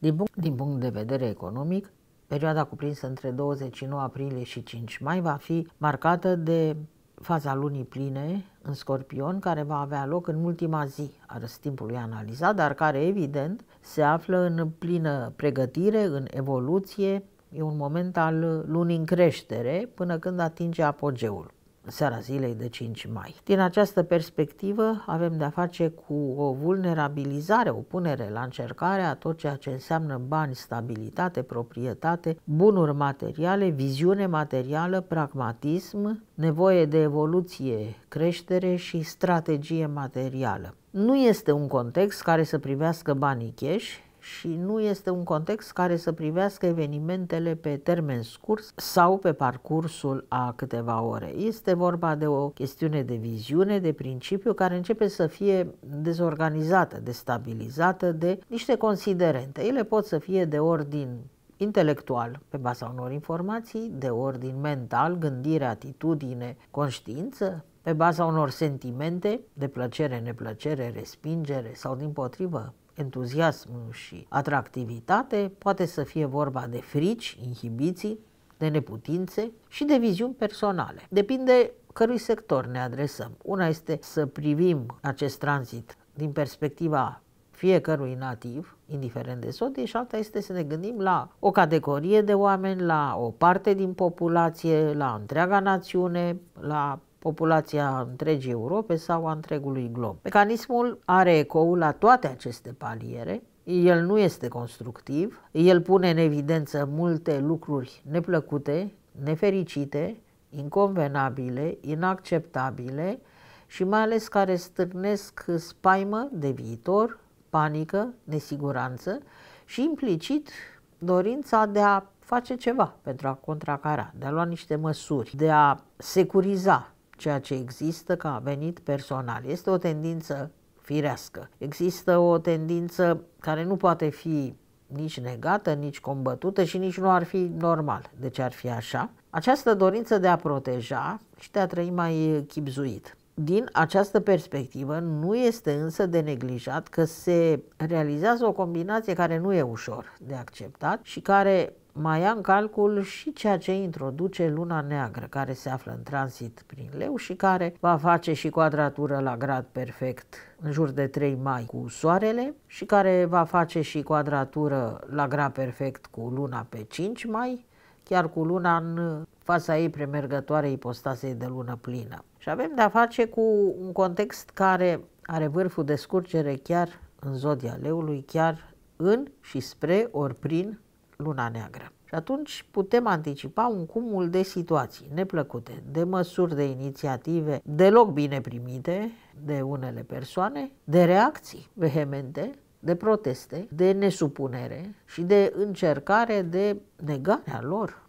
Din punct, din punct de vedere economic, perioada cuprinsă între 29 aprilie și 5 mai va fi marcată de faza lunii pline în Scorpion, care va avea loc în ultima zi a răstimpului analizat, dar care, evident, se află în plină pregătire, în evoluție, e un moment al lunii în creștere, până când atinge apogeul seara zilei de 5 mai. Din această perspectivă avem de-a face cu o vulnerabilizare, o punere la încercare a tot ceea ce înseamnă bani, stabilitate, proprietate, bunuri materiale, viziune materială, pragmatism, nevoie de evoluție, creștere și strategie materială. Nu este un context care să privească banii cash, și nu este un context care să privească evenimentele pe termen scurs sau pe parcursul a câteva ore. Este vorba de o chestiune de viziune, de principiu, care începe să fie dezorganizată, destabilizată de niște considerente. Ele pot să fie de ordin intelectual, pe baza unor informații, de ordin mental, gândire, atitudine, conștiință, pe baza unor sentimente de plăcere, neplăcere, respingere sau din potrivă entuziasm și atractivitate, poate să fie vorba de frici, inhibiții, de neputințe și de viziuni personale. Depinde cărui sector ne adresăm. Una este să privim acest tranzit din perspectiva fiecărui nativ, indiferent de soție, și alta este să ne gândim la o categorie de oameni, la o parte din populație, la întreaga națiune, la populația întregii Europe sau a întregului glob. Mecanismul are ecoul la toate aceste paliere, el nu este constructiv, el pune în evidență multe lucruri neplăcute, nefericite, inconvenabile, inacceptabile și mai ales care stârnesc spaimă de viitor, panică, nesiguranță și implicit dorința de a face ceva pentru a contracara, de a lua niște măsuri, de a securiza ceea ce există ca venit personal. Este o tendință firească. Există o tendință care nu poate fi nici negată, nici combătută și nici nu ar fi normal. Deci ar fi așa. Această dorință de a proteja și de a trăi mai chipzuit. Din această perspectivă, nu este însă de neglijat că se realizează o combinație care nu e ușor de acceptat și care mai ia în calcul și ceea ce introduce luna neagră, care se află în tranzit prin leu și care va face și quadratură la grad perfect în jur de 3 mai cu soarele și care va face și quadratură la grad perfect cu luna pe 5 mai, chiar cu luna în fața ei premergătoare ipostasei de lună plină. Și avem de-a face cu un context care are vârful de scurgere chiar în zodia leului, chiar în și spre ori prin luna neagră. Și atunci putem anticipa un cumul de situații neplăcute, de măsuri, de inițiative deloc bine primite de unele persoane, de reacții vehemente, de proteste, de nesupunere și de încercare de negarea lor,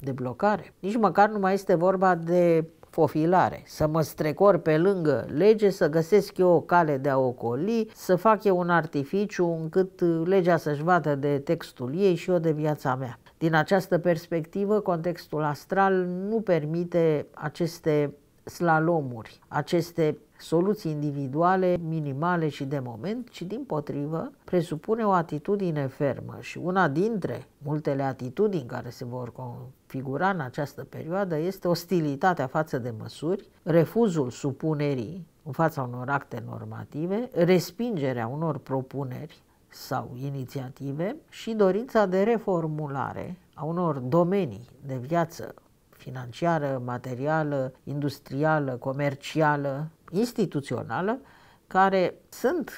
de blocare. Nici măcar nu mai este vorba de fofilare, să mă strecor pe lângă lege, să găsesc eu o cale de a ocoli, să fac eu un artificiu încât uh, legea să-și vadă de textul ei și eu de viața mea. Din această perspectivă, contextul astral nu permite aceste slalomuri, aceste soluții individuale, minimale și de moment, ci din potrivă presupune o atitudine fermă și una dintre multele atitudini care se vor figura în această perioadă este ostilitatea față de măsuri, refuzul supunerii în fața unor acte normative, respingerea unor propuneri sau inițiative și dorința de reformulare a unor domenii de viață financiară, materială, industrială, comercială, instituțională, care sunt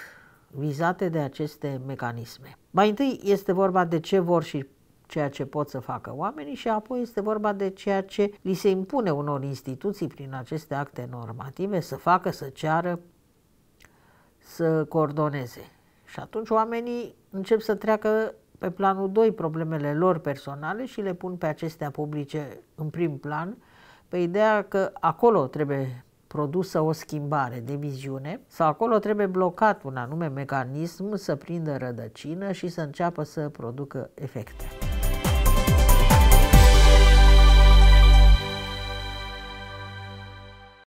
vizate de aceste mecanisme. Mai întâi este vorba de ce vor și ceea ce pot să facă oamenii și apoi este vorba de ceea ce li se impune unor instituții prin aceste acte normative să facă, să ceară, să coordoneze. Și atunci oamenii încep să treacă pe planul 2 problemele lor personale și le pun pe acestea publice în prim plan, pe ideea că acolo trebuie produsă o schimbare de viziune sau acolo trebuie blocat un anume mecanism să prindă rădăcină și să înceapă să producă efecte.